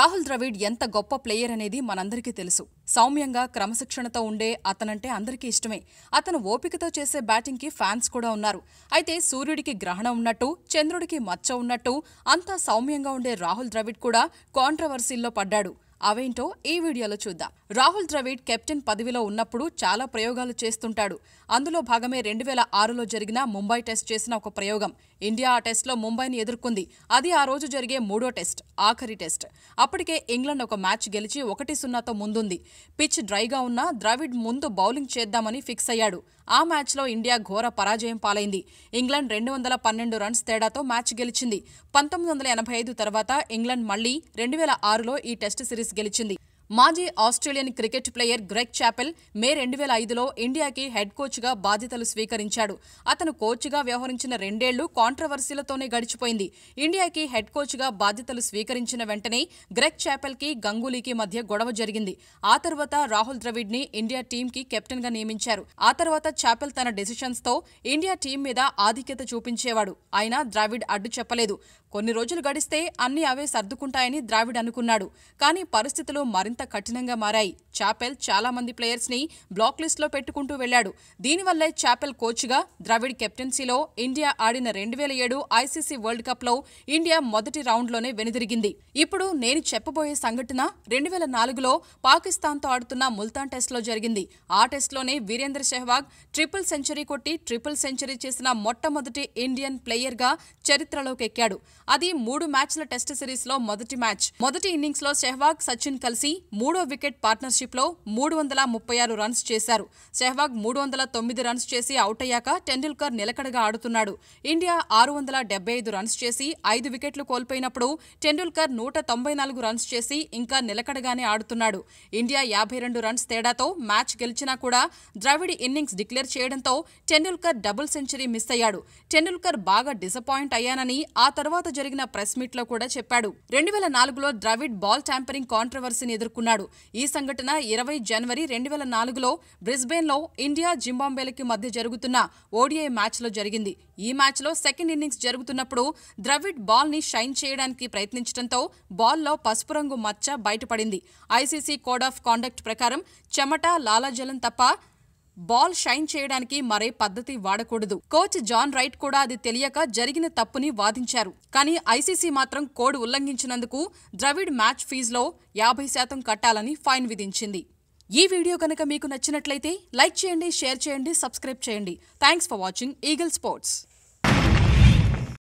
రాహుల్ ద్రవిడ్ ఎంత గొప్ప ప్లేయర్ అనేది మనందరికీ తెలుసు సౌమ్యంగా క్రమశిక్షణతో ఉండే అతనంటే అందరికీ ఇష్టమే అతను ఓపికతో చేసే బ్యాటింగ్కి ఫ్యాన్స్ కూడా ఉన్నారు అయితే సూర్యుడికి గ్రహణం ఉన్నట్టు చంద్రుడికి మచ్చ ఉన్నట్టు అంతా సౌమ్యంగా ఉండే రాహుల్ ద్రవిడ్ కూడా కాంట్రవర్సీల్లో పడ్డాడు అవేంటో ఈ వీడియోలో చూద్దాం రాహుల్ ద్రవిడ్ కెప్టెన్ పదవిలో ఉన్నప్పుడు చాలా ప్రయోగాలు చేస్తుంటాడు అందులో భాగమే రెండు వేల ఆరులో జరిగిన ముంబై టెస్ట్ చేసిన ఒక ప్రయోగం ఇండియా ఆ టెస్ట్లో ముంబైని ఎదుర్కొంది అది ఆ రోజు జరిగే మూడో టెస్ట్ ఆఖరి టెస్ట్ అప్పటికే ఇంగ్లాండ్ ఒక మ్యాచ్ గెలిచి ఒకటి సున్నాతో ముందుంది పిచ్ డ్రైగా ఉన్న ద్రవిడ్ ముందు బౌలింగ్ చేద్దామని ఫిక్స్ అయ్యాడు ఆ మ్యాచ్లో ఇండియా ఘోర పరాజయం పాలైంది ఇంగ్లాండ్ రెండు వందల పన్నెండు రన్స్ తేడాతో మ్యాచ్ గెలిచింది పంతొమ్మిది వందల ఎనభై ఐదు తర్వాత ఇంగ్లాండ్ మళ్లీ రెండు వేల ఆరులో ఈ టెస్ట్ సిరీస్ గెలిచింది మాజీ Australian cricket player Greg Chappell May రెండు వేల ఐదులో ఇండియాకి హెడ్ కోచ్గా బాధ్యతలు స్వీకరించాడు అతను కోచ్గా వ్యవహరించిన రెండేళ్లు కాంట్రవర్సీలతోనే గడిచిపోయింది ఇండియాకి హెడ్ కోచ్గా బాధ్యతలు స్వీకరించిన వెంటనే గ్రెగ్ చాపెల్కి గంగూలీకి మధ్య గొడవ జరిగింది ఆ తర్వాత రాహుల్ ద్రవిడ్ని ఇండియా టీంకి కెప్టెన్గా నియమించారు ఆ తర్వాత చాపెల్ తన డెసిషన్స్తో ఇండియా టీం మీద ఆధిక్యత చూపించేవాడు అయినా ద్రావిడ్ అడ్డు చెప్పలేదు కొన్ని రోజులు గడిస్తే అన్ని అవే సర్దుకుంటాయని ద్రావిడ్ అనుకున్నాడు కానీ పరిస్థితులు మరింత మరింత కఠినంగా మారాయి చాపెల్ చాలా మంది ప్లేయర్స్ ని బ్లాక్ లిస్ట్ లో పెట్టుకుంటూ వెళ్లాడు దీనివల్లే చాపెల్ కోచ్ గా ద్రవిడ్ కెప్టెన్సీలో ఇండియా ఆడిన రెండు వేల ఏడు ఐసీసీ వరల్డ్ కప్ లో ఇండియా మొదటి రౌండ్ లోనే వెనుదిరిగింది ఇప్పుడు నేను చెప్పబోయే సంఘటన రెండు వేల నాలుగులో పాకిస్తాన్ తో ఆడుతున్న ముల్తాన్ టెస్ట్ లో జరిగింది ఆ టెస్ట్ లోనే వీరేంద్ర సెహ్వాగ్ ట్రిపుల్ సెంచరీ కొట్టి ట్రిపుల్ సెంచరీ చేసిన మొట్టమొదటి ఇండియన్ గా చరిత్రలోకి ఎక్కాడు అది మూడు మ్యాచ్ల టెస్ట్ సిరీస్ లో మొదటి మ్యాచ్ మొదటి ఇన్నింగ్స్ లో సెహ్వాగ్ సచిన్ కలిసి మూడో వికెట్ పార్ట్నర్షిప్లో మూడు వందల ముప్పై ఆరు రన్స్ చేశారు సెహ్వాగ్ మూడు వందల తొమ్మిది రన్స్ చేసి అవుట్ అయ్యాక టెండూల్కర్ నిలకడగా ఆడుతున్నాడు ఇండియా ఆరు వందల డెబ్బై ఐదు రన్స్ చేసి ఐదు వికెట్లు కోల్పోయినప్పుడు టెండూల్కర్ నూట తొంభై నాలుగు రన్స్ చేసి ఇంకా నిలకడగానే ఆడుతున్నాడు ఇండియా యాభై రెండు రన్స్ తేడాతో మ్యాచ్ గెలిచినా కూడా ద్రవిడ్ ఇన్నింగ్స్ డిక్లేర్ చేయడంతో టెండూల్కర్ డబుల్ సెంచరీ మిస్ అయ్యాడు టెండూల్కర్ బాగా డిసప్పాయింట్ అయ్యానని ఆ తర్వాత జరిగిన ప్రెస్ మీట్లో కూడా చెప్పాడు రెండు వేల నాలుగులో ద్రవిడ్ బాల్ ట్యాంపరింగ్ కాంట్రవర్సీని ఎదుర్కొన్నారు పేర్కొన్నాడు ఈ సంఘటన ఇరవై జనవరి రెండు వేల నాలుగులో బ్రిస్బెన్లో ఇండియా జింబాంబేలకి మధ్య జరుగుతున్న ఓడిఐ మ్యాచ్లో జరిగింది ఈ మ్యాచ్లో సెకండ్ ఇన్నింగ్స్ జరుగుతున్నప్పుడు ద్రవిడ్ బాల్ని షైన్ చేయడానికి ప్రయత్నించడంతో బాల్లో పసుపు రంగు మచ్చ బయటపడింది ఐసీసీ కోడ్ ఆఫ్ కాండక్ట్ ప్రకారం చెమట లాలాజలం తప్ప బాల్ షైన్ చేయడానికి మరే పద్ధతి వాడకూడదు కోచ్ జాన్ రైట్ కూడా అది తెలియక జరిగిన తప్పుని వాదించారు కానీ ఐసీసీ మాత్రం కోడ్ ఉల్లంఘించినందుకు ద్రవిడ్ మ్యాచ్ ఫీజులో యాభై శాతం కట్టాలని ఫైన్ విధించింది ఈ వీడియో కనుక మీకు నచ్చినట్లయితే లైక్ చేయండి షేర్ చేయండి సబ్స్క్రైబ్ చేయండి thanks for watching eagle sports